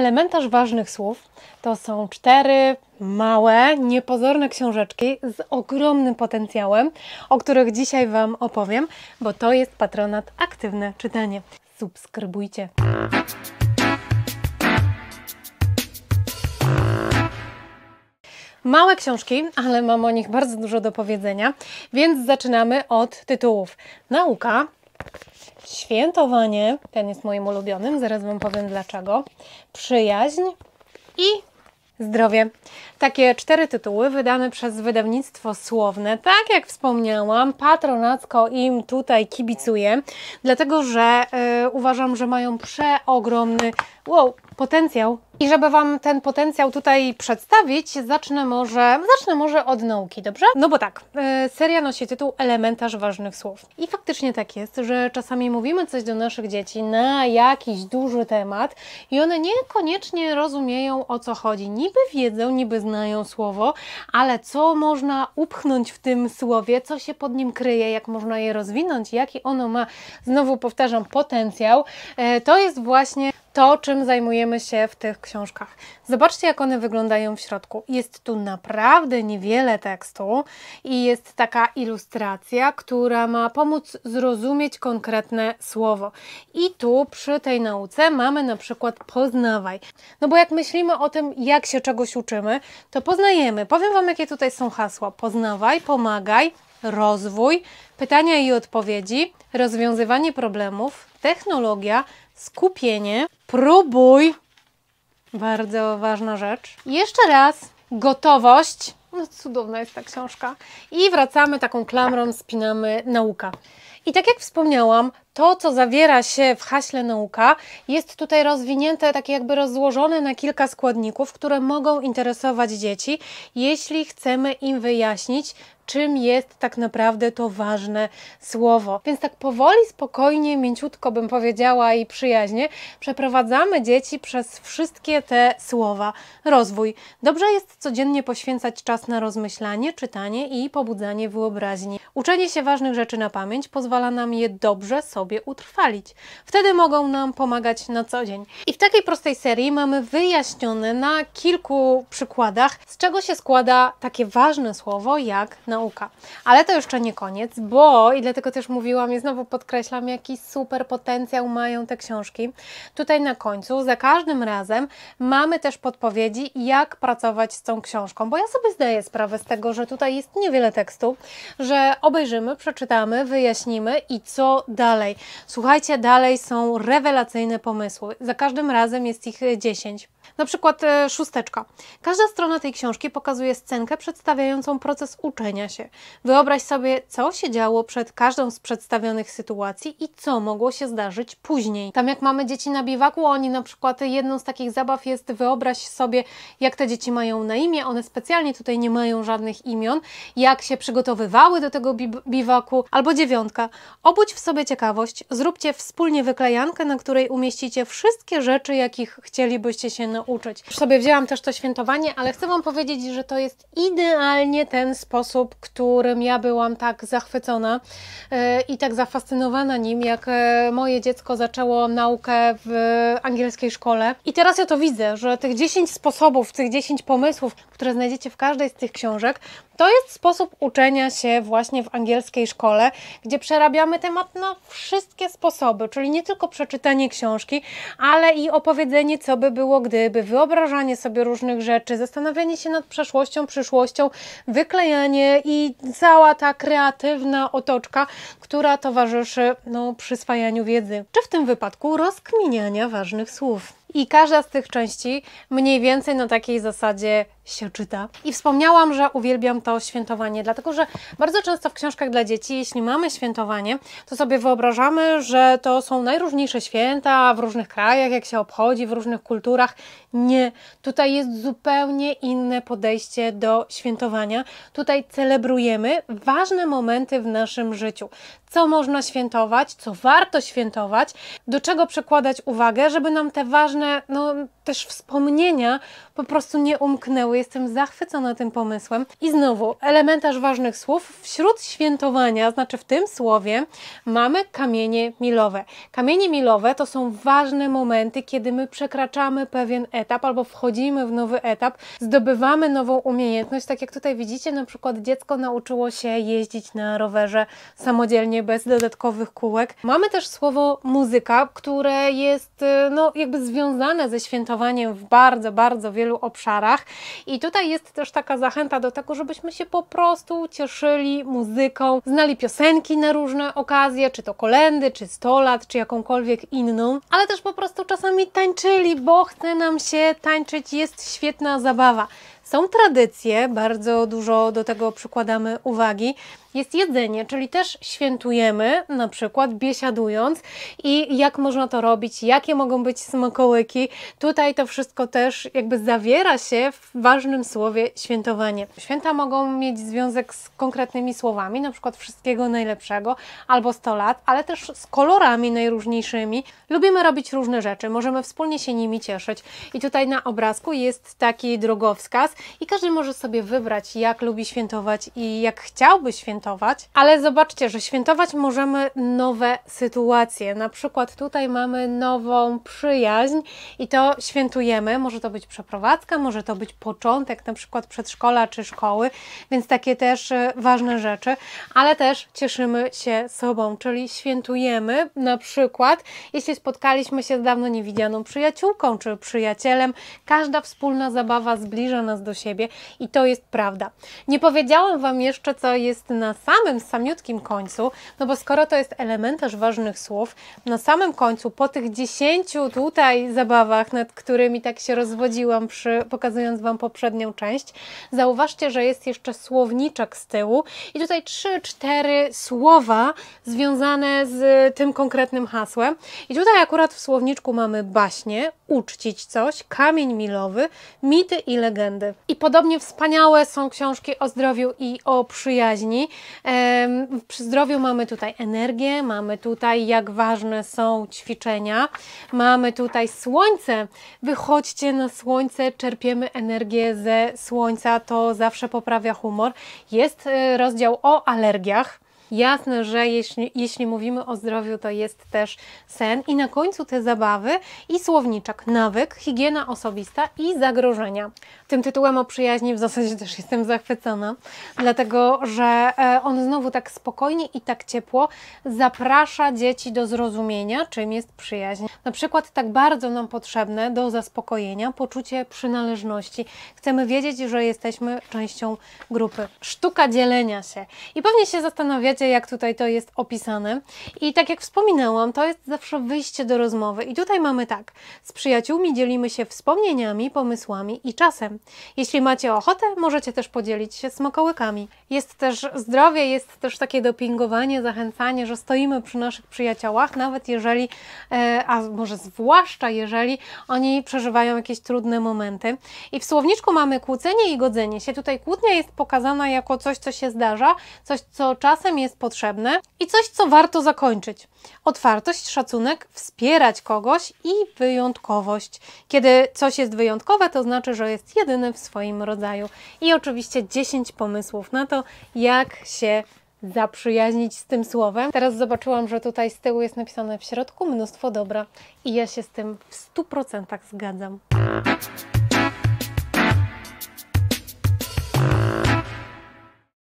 elementarz ważnych słów to są cztery małe, niepozorne książeczki z ogromnym potencjałem, o których dzisiaj Wam opowiem, bo to jest patronat Aktywne Czytanie. Subskrybujcie! Małe książki, ale mam o nich bardzo dużo do powiedzenia, więc zaczynamy od tytułów. Nauka, Świętowanie, ten jest moim ulubionym, zaraz Wam powiem dlaczego. Przyjaźń i zdrowie. Takie cztery tytuły wydane przez wydawnictwo słowne. Tak jak wspomniałam, patronacko im tutaj kibicuję, dlatego że y, uważam, że mają przeogromny wow, potencjał i żeby Wam ten potencjał tutaj przedstawić, zacznę może, zacznę może od nauki, dobrze? No bo tak, e, seria nosi tytuł Elementarz ważnych słów. I faktycznie tak jest, że czasami mówimy coś do naszych dzieci na jakiś duży temat i one niekoniecznie rozumieją o co chodzi. Niby wiedzą, niby znają słowo, ale co można upchnąć w tym słowie, co się pod nim kryje, jak można je rozwinąć, jaki ono ma, znowu powtarzam, potencjał, e, to jest właśnie to, czym zajmujemy się w tych książkach. Zobaczcie, jak one wyglądają w środku. Jest tu naprawdę niewiele tekstu i jest taka ilustracja, która ma pomóc zrozumieć konkretne słowo. I tu przy tej nauce mamy na przykład poznawaj. No bo jak myślimy o tym, jak się czegoś uczymy, to poznajemy. Powiem Wam, jakie tutaj są hasła. Poznawaj, pomagaj, rozwój, pytania i odpowiedzi, rozwiązywanie problemów, technologia, skupienie, próbuj. Bardzo ważna rzecz. Jeszcze raz, gotowość. No cudowna jest ta książka. I wracamy taką klamrą, tak. spinamy nauka. I tak jak wspomniałam, to, co zawiera się w haśle nauka, jest tutaj rozwinięte, takie jakby rozłożone na kilka składników, które mogą interesować dzieci, jeśli chcemy im wyjaśnić, czym jest tak naprawdę to ważne słowo. Więc tak powoli, spokojnie, mięciutko bym powiedziała i przyjaźnie przeprowadzamy dzieci przez wszystkie te słowa. Rozwój. Dobrze jest codziennie poświęcać czas na rozmyślanie, czytanie i pobudzanie wyobraźni. Uczenie się ważnych rzeczy na pamięć pozwala nam je dobrze sobie utrwalić. Wtedy mogą nam pomagać na co dzień. I w takiej prostej serii mamy wyjaśnione na kilku przykładach, z czego się składa takie ważne słowo jak nauka nauka. Ale to jeszcze nie koniec, bo i dlatego też mówiłam i znowu podkreślam, jaki super potencjał mają te książki. Tutaj na końcu, za każdym razem mamy też podpowiedzi, jak pracować z tą książką, bo ja sobie zdaję sprawę z tego, że tutaj jest niewiele tekstu, że obejrzymy, przeczytamy, wyjaśnimy i co dalej. Słuchajcie, dalej są rewelacyjne pomysły. Za każdym razem jest ich 10. Na przykład e, szósteczka. Każda strona tej książki pokazuje scenkę przedstawiającą proces uczenia się. Wyobraź sobie, co się działo przed każdą z przedstawionych sytuacji i co mogło się zdarzyć później. Tam jak mamy dzieci na biwaku, oni na przykład jedną z takich zabaw jest wyobraź sobie, jak te dzieci mają na imię. One specjalnie tutaj nie mają żadnych imion, jak się przygotowywały do tego bi biwaku. Albo dziewiątka. Obudź w sobie ciekawość, zróbcie wspólnie wyklejankę, na której umieścicie wszystkie rzeczy, jakich chcielibyście się nauczyć. Już sobie wzięłam też to świętowanie, ale chcę Wam powiedzieć, że to jest idealnie ten sposób, którym ja byłam tak zachwycona e, i tak zafascynowana nim, jak e, moje dziecko zaczęło naukę w angielskiej szkole. I teraz ja to widzę, że tych 10 sposobów, tych 10 pomysłów, które znajdziecie w każdej z tych książek, to jest sposób uczenia się właśnie w angielskiej szkole, gdzie przerabiamy temat na wszystkie sposoby, czyli nie tylko przeczytanie książki, ale i opowiedzenie, co by było, gdy gdyby, wyobrażanie sobie różnych rzeczy, zastanawianie się nad przeszłością, przyszłością, wyklejanie i cała ta kreatywna otoczka, która towarzyszy no, przyswajaniu wiedzy, czy w tym wypadku rozkminiania ważnych słów i każda z tych części mniej więcej na takiej zasadzie się czyta. I wspomniałam, że uwielbiam to świętowanie, dlatego że bardzo często w książkach dla dzieci, jeśli mamy świętowanie, to sobie wyobrażamy, że to są najróżniejsze święta w różnych krajach, jak się obchodzi, w różnych kulturach. Nie, tutaj jest zupełnie inne podejście do świętowania. Tutaj celebrujemy ważne momenty w naszym życiu co można świętować, co warto świętować, do czego przekładać uwagę, żeby nam te ważne, no też wspomnienia po prostu nie umknęły. Jestem zachwycona tym pomysłem. I znowu, elementarz ważnych słów. Wśród świętowania, znaczy w tym słowie, mamy kamienie milowe. Kamienie milowe to są ważne momenty, kiedy my przekraczamy pewien etap albo wchodzimy w nowy etap, zdobywamy nową umiejętność. Tak jak tutaj widzicie, na przykład dziecko nauczyło się jeździć na rowerze samodzielnie, bez dodatkowych kółek. Mamy też słowo muzyka, które jest y, no, jakby związane ze świętowaniem w bardzo, bardzo wielu obszarach. I tutaj jest też taka zachęta do tego, żebyśmy się po prostu cieszyli muzyką, znali piosenki na różne okazje, czy to kolendy, czy 100 lat, czy jakąkolwiek inną, ale też po prostu czasami tańczyli, bo chce nam się tańczyć, jest świetna zabawa. Są tradycje, bardzo dużo do tego przykładamy uwagi, jest jedzenie, czyli też świętujemy, na przykład biesiadując i jak można to robić, jakie mogą być smakołyki. Tutaj to wszystko też jakby zawiera się w ważnym słowie świętowanie. Święta mogą mieć związek z konkretnymi słowami, na przykład wszystkiego najlepszego albo 100 lat, ale też z kolorami najróżniejszymi. Lubimy robić różne rzeczy, możemy wspólnie się nimi cieszyć. I tutaj na obrazku jest taki drogowskaz i każdy może sobie wybrać, jak lubi świętować i jak chciałby świętować świętować, ale zobaczcie, że świętować możemy nowe sytuacje. Na przykład tutaj mamy nową przyjaźń i to świętujemy. Może to być przeprowadzka, może to być początek na przykład przedszkola czy szkoły, więc takie też y, ważne rzeczy, ale też cieszymy się sobą, czyli świętujemy na przykład, jeśli spotkaliśmy się z dawno niewidzianą przyjaciółką czy przyjacielem, każda wspólna zabawa zbliża nas do siebie i to jest prawda. Nie powiedziałam Wam jeszcze, co jest na na samym, samiutkim końcu, no bo skoro to jest elementarz ważnych słów, na samym końcu, po tych dziesięciu tutaj zabawach, nad którymi tak się rozwodziłam, przy, pokazując Wam poprzednią część, zauważcie, że jest jeszcze słowniczek z tyłu i tutaj trzy, cztery słowa związane z tym konkretnym hasłem. I tutaj akurat w słowniczku mamy baśnie, uczcić coś, kamień milowy, mity i legendy. I podobnie wspaniałe są książki o zdrowiu i o przyjaźni. Przy zdrowiu mamy tutaj energię, mamy tutaj jak ważne są ćwiczenia, mamy tutaj słońce. Wychodźcie na słońce, czerpiemy energię ze słońca, to zawsze poprawia humor. Jest e, rozdział o alergiach. Jasne, że jeśli, jeśli mówimy o zdrowiu, to jest też sen. I na końcu te zabawy i słowniczek, nawyk, higiena osobista i zagrożenia. Tym tytułem o przyjaźni w zasadzie też jestem zachwycona, dlatego że e, on znowu tak spokojnie i tak ciepło zaprasza dzieci do zrozumienia, czym jest przyjaźń. Na przykład tak bardzo nam potrzebne do zaspokojenia poczucie przynależności. Chcemy wiedzieć, że jesteśmy częścią grupy. Sztuka dzielenia się. I pewnie się zastanawiacie, jak tutaj to jest opisane. I tak jak wspominałam, to jest zawsze wyjście do rozmowy. I tutaj mamy tak, z przyjaciółmi dzielimy się wspomnieniami, pomysłami i czasem. Jeśli macie ochotę, możecie też podzielić się smokołykami. Jest też zdrowie, jest też takie dopingowanie, zachęcanie, że stoimy przy naszych przyjaciołach, nawet jeżeli, e, a może zwłaszcza jeżeli oni przeżywają jakieś trudne momenty. I w słowniczku mamy kłócenie i godzenie się. Tutaj kłótnia jest pokazana jako coś, co się zdarza, coś, co czasem jest jest potrzebne. I coś, co warto zakończyć. Otwartość, szacunek, wspierać kogoś i wyjątkowość. Kiedy coś jest wyjątkowe, to znaczy, że jest jedyny w swoim rodzaju. I oczywiście 10 pomysłów na to, jak się zaprzyjaźnić z tym słowem. Teraz zobaczyłam, że tutaj z tyłu jest napisane w środku mnóstwo dobra i ja się z tym w 100% zgadzam.